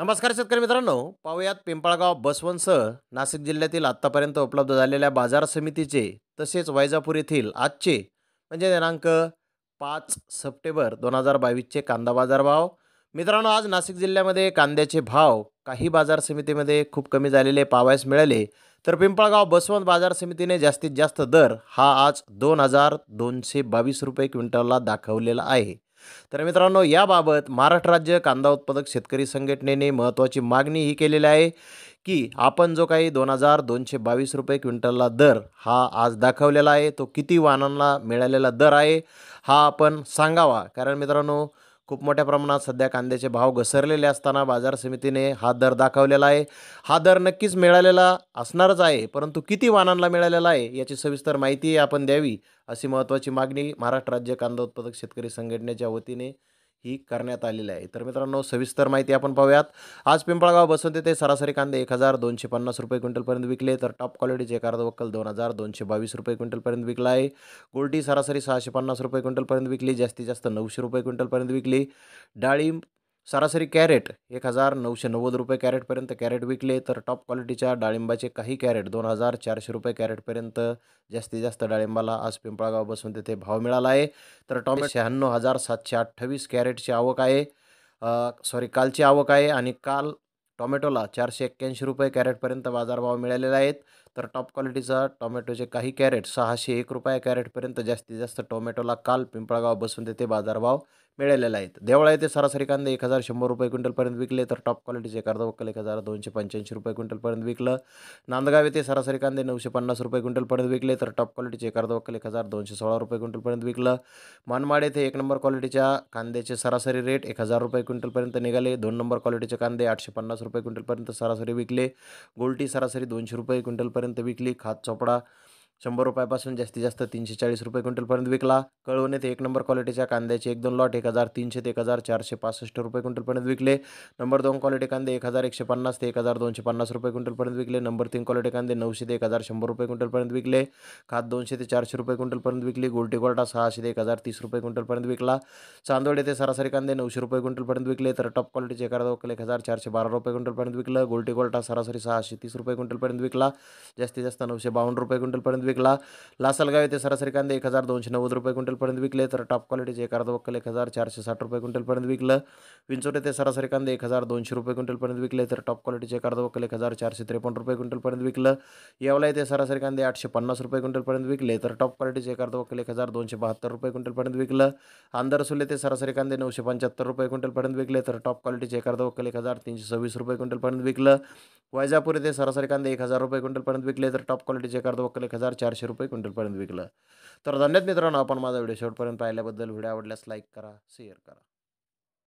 नमस्कार शेतकरी मित्रांनो पाहूयात पिंपळगाव बसवंतसह नाशिक जिल्ह्यातील आत्तापर्यंत उपलब्ध झालेल्या बाजार समितीचे तसेच वैजापूर येथील आजचे म्हणजे दिनांक पाच सप्टेंबर दोन हजार बावीसचे कांदा बाजार भाव मित्रांनो आज नाशिक जिल्ह्यामध्ये कांद्याचे भाव काही बाजार समितीमध्ये खूप कमी झालेले पावायस मिळाले तर पिंपळगाव बसवंत बाजार समितीने जास्तीत जास्त दर हा आज दोन हजार दोनशे बावीस रुपये क्विंटलला दाखवलेला आहे तर मित्रांनो याबाबत महाराष्ट्र राज्य कांदा उत्पादक शेतकरी संघटनेने महत्त्वाची मागणी ही केलेली आहे की आपण जो काही दोन हजार दोनशे बावीस रुपये क्विंटलला दर हा आज दाखवलेला आहे तो किती वाहनांना मिळालेला दर आहे हा आपण सांगावा कारण मित्रांनो खूप मोठ्या प्रमाणात सध्या कांद्याचे भाव घसरलेले असताना बाजार समितीने हा दर दाखवलेला आहे हा दर नक्कीच मिळालेला असणारच आहे परंतु किती वाहनांना मिळालेला आहे याची सविस्तर माहिती आपण द्यावी अशी महत्त्वाची मागणी महाराष्ट्र राज्य कांदा उत्पादक शेतकरी संघटनेच्या वतीने ही करण्यात आलेली आहे तर मित्रांनो सविस्तर माहिती आपण पाहूयात आज पिंपळगाव बसवंती ते सरासरी कांदे एक हजार दोनशे पन्नास रुपये क्विंटलपर्यंत विकले तर टॉप क्वालिटीचे एखादा वक्कल दोन हजार दोनशे बावीस रुपये क्विंटलपर्यंत विकला आहे गोल्टी सरासरी सहाशे पन्नास रुपये क्विंटलपर्यंत विकली जास्तीत जास्त नऊशे रुपये क्विंटलपर्यंत विकली डाळिंब सरासरी कॅरेट एक हजार नऊशे नव्वद रुपये कॅरेटपर्यंत कॅरेट विकले तर टॉप क्वालिटीच्या डाळिंबाचे काही कॅरेट दोन हजार चारशे रुपये कॅरेटपर्यंत जास्तीत जास्त डाळिंबाला आज पिंपळागाव बसून तेथे भाव मिळाला आहे तर टॉमेटो शहाण्णव हजार सातशे अठ्ठावीस कॅरेटची आवक आहे सॉरी कालची आवक आहे आणि काल टॉमॅटोला चारशे एक्क्याऐंशी रुपये कॅरेटपर्यंत बाजारभाव मिळालेला आहेत तर टॉप क्वालिटीचा टोमॅटोचे काही कॅरेट सहाशे एक रुपया कॅरेटपर्यंत जास्तीत जास्त टोमॅटोला काल पिंपळगाव बसून तेथे बाजारभाव मिळालेला आहेत देवळा येथे सरासरी कांदे एक हजार शंभर रुपये क्विंटलपर्यंत विकले तर टॉप क्वालिटीचे कर्दवक्कल एक हजार दोनशे पंच्याऐंशी रुपये क्विंटलपर्यंत विकलं नांदगाव येथे सरासरी कांदे नऊशे पन्नास रुपये क्विंटलपर्यंत विकले तर टॉप क्वालिटीचे कर्दवक्कल एक हजार दोनशे सोळा रुपये क्विंटलपर्यंत विकलं मनमाड येथे एक नंबर क्वालिटीच्या कांद्याचे सरासरी रेट एक हजार रुपये क्विंटलपर्यंत निघाले दोन नंबर क्वालिटीचे कांदे आठशे पन्नास रुपये क्विंटलपर्यंत सरासरी विकले गोल्टी सरासरी दोनशे रुपये क्विंटलपर्यंत पर्यंत विकली खात चोपडा शंभर रुपयापासून जास्तीत जास्त तीनशे चाळीस रुपये क्विंटलपर्यंत विकला येथे एक नंबर क्वालिटीच्या कांद्याचे एक दोन लॉट एक हजार तीनशे ते एक हजार चारशे पासष्ट रुपये क्विंटलपर्यंत विकले नंबर दोन क्वालिटी कांदे एक हजार एकशे पन्नास ते एक हजार दोनशे पन्नास रुपये क्विंटलपर्यंत विकले नंबर तीन क्वालिटी कांदे नऊशे ते एक हजार शंभर रुपये क्विंटलपर्यंत विकले खात दोनशे ते चारशे रुपये क्विंटलपर्यंत विकली गोल्टी गोल्टा सहाशे ते एक हजार तीस रुपये क्विंटलपर्यंत विकला चांदोड येथे सरासरी कांदे नऊशे रुपये क्विंटलपर्यंत विकले तर टॉप क्वालिटीचे एका दोन एक हजार चारशे बारा रुपये क्विंटलपर्यंत विकलं गोल्टी गोल्टा सरासरी सहाशे तीस रुपये क्विंटलपर्यंत विकला जास्तीत जास्त नऊशे बावन्न रुपये क्विंटलपर्यंत विकला लासलगाव येथे सरासरी कांदे एक हजार दोनशे नव्वद रुपये क्विंटलपर्यंत विकले तर टॉप क्वालिटीचे एक अर्ध एक हजार चारशे साठ रुपये क्विंटलपर्यंत विकलं विंचोर येथे सरासरी कांदे एक हजार दोनशे रुपये क्विंटलपर्यंत विकले तर टॉप क्वालिटीचे एक अर्ध एक हजार चारशे त्रेपन्न रुपये क्विंटलपर्यंत विकलं येवला येथे सरासरी कांदे आठशे पन्नास रुपये क्विंटलपर्यंत विकले तर टॉप क्वालिटीचे एक अर्ध वक्कल एक हजार दोनशे बहात्तर रुपये क्विंटलपर्यंत विकलं आंदरसुल येथे सरासरी कांदे नऊशे पंच्याहत्तर रुपये क्विंटलपर्यंत विकले तर टॉप क्वालिटीचे एक अर्ध एक हजार तीनशे सव्वीस रुपये क्विंटलपर्यंत विकलं वैजापूर येथे सरासरी कांदे एक हजार रुपये क्विंटलपर्यंत विकले तर टॉप क्वालिटीचे वक्कल एक हजार चारशे रुपये क्विंटलपर्यंत विकलं तर धन्यवाद मित्रांनो आपण माझा व्हिडिओ शेवटपर्यंत पाहिल्याबद्दल व्हिडिओ आवडल्यास लाईक करा शेअर करा